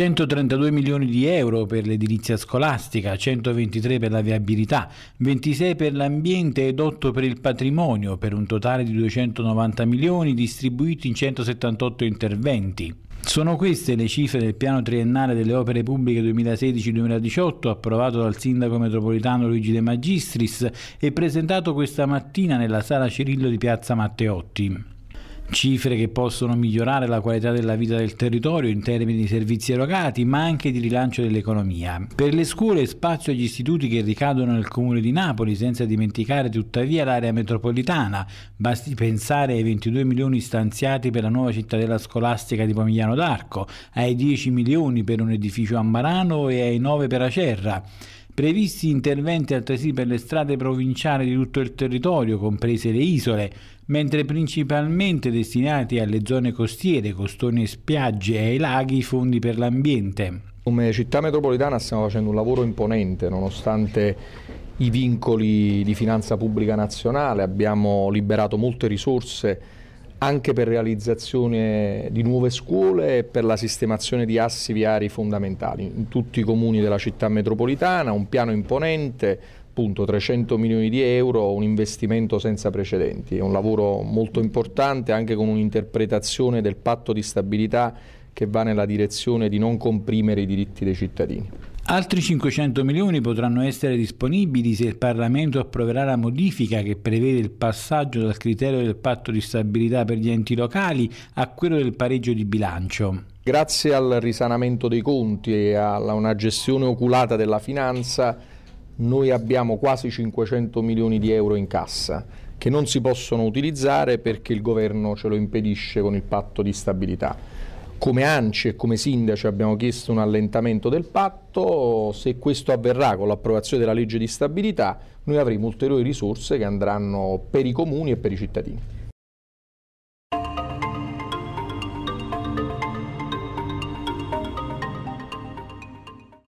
132 milioni di euro per l'edilizia scolastica, 123 per la viabilità, 26 per l'ambiente ed 8 per il patrimonio, per un totale di 290 milioni distribuiti in 178 interventi. Sono queste le cifre del piano triennale delle opere pubbliche 2016-2018 approvato dal sindaco metropolitano Luigi De Magistris e presentato questa mattina nella sala Cirillo di Piazza Matteotti cifre che possono migliorare la qualità della vita del territorio in termini di servizi erogati, ma anche di rilancio dell'economia. Per le scuole spazio agli istituti che ricadono nel comune di Napoli, senza dimenticare tuttavia l'area metropolitana. Basti pensare ai 22 milioni stanziati per la nuova cittadella scolastica di Pomigliano d'Arco, ai 10 milioni per un edificio a Marano e ai 9 per Acerra. Previsti interventi altresì per le strade provinciali di tutto il territorio, comprese le isole, mentre principalmente destinati alle zone costiere, costoni e spiagge e ai laghi i fondi per l'ambiente. Come città metropolitana stiamo facendo un lavoro imponente, nonostante i vincoli di finanza pubblica nazionale, abbiamo liberato molte risorse anche per realizzazione di nuove scuole e per la sistemazione di assi viari fondamentali in tutti i comuni della città metropolitana, un piano imponente, appunto 300 milioni di euro, un investimento senza precedenti, è un lavoro molto importante anche con un'interpretazione del patto di stabilità che va nella direzione di non comprimere i diritti dei cittadini. Altri 500 milioni potranno essere disponibili se il Parlamento approverà la modifica che prevede il passaggio dal criterio del patto di stabilità per gli enti locali a quello del pareggio di bilancio. Grazie al risanamento dei conti e a una gestione oculata della finanza, noi abbiamo quasi 500 milioni di euro in cassa che non si possono utilizzare perché il governo ce lo impedisce con il patto di stabilità. Come ANCI e come sindaci abbiamo chiesto un allentamento del patto, se questo avverrà con l'approvazione della legge di stabilità noi avremo ulteriori risorse che andranno per i comuni e per i cittadini.